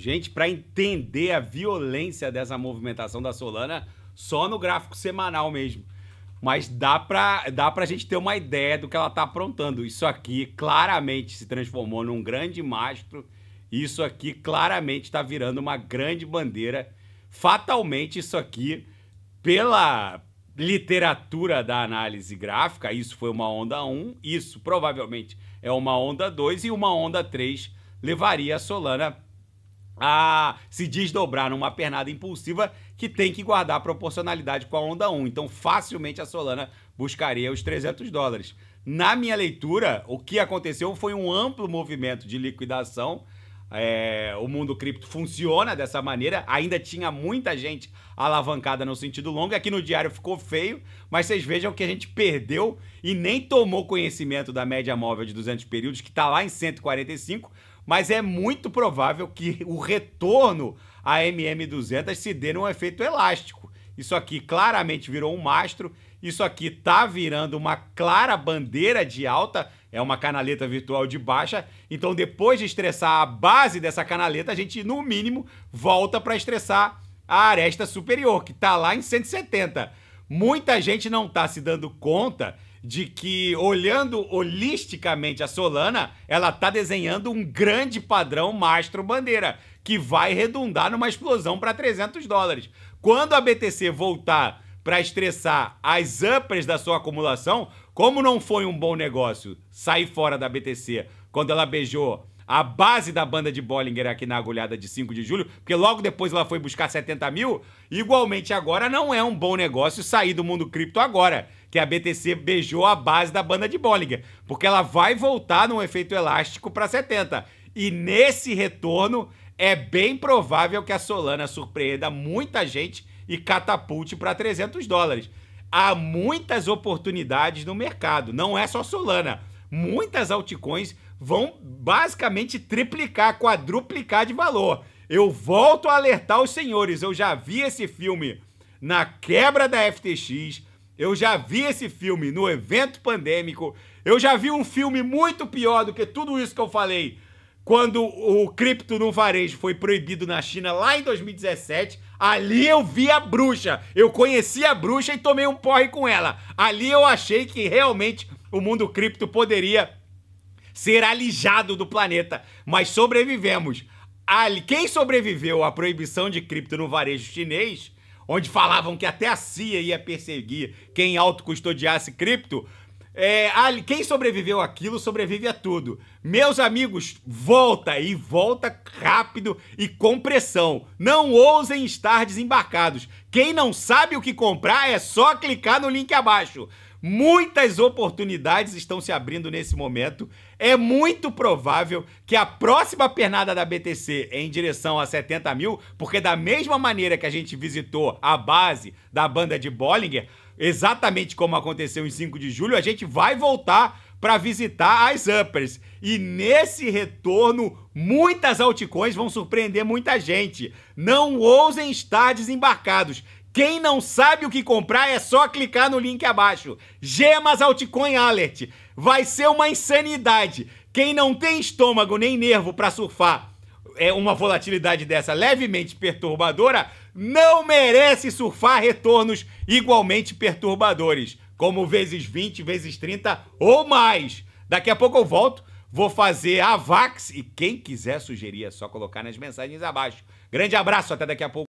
Gente, para entender a violência dessa movimentação da Solana, só no gráfico semanal mesmo. Mas dá para dá pra gente ter uma ideia do que ela está aprontando. Isso aqui claramente se transformou num grande mastro. Isso aqui claramente está virando uma grande bandeira. Fatalmente, isso aqui, pela literatura da análise gráfica, isso foi uma onda 1, isso provavelmente é uma onda 2 e uma onda 3 levaria a Solana a se desdobrar numa pernada impulsiva que tem que guardar a proporcionalidade com a onda 1. Então, facilmente a Solana buscaria os 300 dólares. Na minha leitura, o que aconteceu foi um amplo movimento de liquidação. É, o mundo cripto funciona dessa maneira. Ainda tinha muita gente alavancada no sentido longo. Aqui no diário ficou feio, mas vocês vejam que a gente perdeu e nem tomou conhecimento da média móvel de 200 períodos, que está lá em 145, mas é muito provável que o retorno à MM200 se dê num efeito elástico. Isso aqui claramente virou um mastro, isso aqui tá virando uma clara bandeira de alta, é uma canaleta virtual de baixa. Então, depois de estressar a base dessa canaleta, a gente, no mínimo, volta para estressar a aresta superior, que está lá em 170. Muita gente não está se dando conta de que, olhando holisticamente a Solana, ela está desenhando um grande padrão mastro-bandeira, que vai redundar numa explosão para 300 dólares. Quando a BTC voltar para estressar as uppers da sua acumulação, como não foi um bom negócio sair fora da BTC quando ela beijou a base da banda de Bollinger aqui na agulhada de 5 de julho, porque logo depois ela foi buscar 70 mil, igualmente agora não é um bom negócio sair do mundo cripto agora que a BTC beijou a base da banda de Bollinger, porque ela vai voltar num efeito elástico para 70. E nesse retorno é bem provável que a Solana surpreenda muita gente e catapulte para 300 dólares. Há muitas oportunidades no mercado, não é só Solana. Muitas altcoins vão basicamente triplicar, quadruplicar de valor. Eu volto a alertar os senhores, eu já vi esse filme na quebra da FTX, eu já vi esse filme no evento pandêmico. Eu já vi um filme muito pior do que tudo isso que eu falei. Quando o cripto no varejo foi proibido na China lá em 2017, ali eu vi a bruxa. Eu conheci a bruxa e tomei um porre com ela. Ali eu achei que realmente o mundo cripto poderia ser alijado do planeta, mas sobrevivemos. Quem sobreviveu à proibição de cripto no varejo chinês onde falavam que até a CIA ia perseguir quem autocustodiasse cripto, é, quem sobreviveu aquilo sobrevive a tudo. Meus amigos, volta e volta rápido e com pressão. Não ousem estar desembarcados. Quem não sabe o que comprar é só clicar no link abaixo. Muitas oportunidades estão se abrindo nesse momento. É muito provável que a próxima pernada da BTC é em direção a 70 mil, porque da mesma maneira que a gente visitou a base da banda de Bollinger, exatamente como aconteceu em 5 de julho, a gente vai voltar para visitar as uppers. E nesse retorno, muitas altcoins vão surpreender muita gente. Não ousem estar desembarcados. Quem não sabe o que comprar é só clicar no link abaixo. Gemas Altcoin Alert. Vai ser uma insanidade. Quem não tem estômago nem nervo para surfar é uma volatilidade dessa levemente perturbadora não merece surfar retornos igualmente perturbadores, como vezes 20, vezes 30 ou mais. Daqui a pouco eu volto, vou fazer a Vax e quem quiser sugerir é só colocar nas mensagens abaixo. Grande abraço, até daqui a pouco.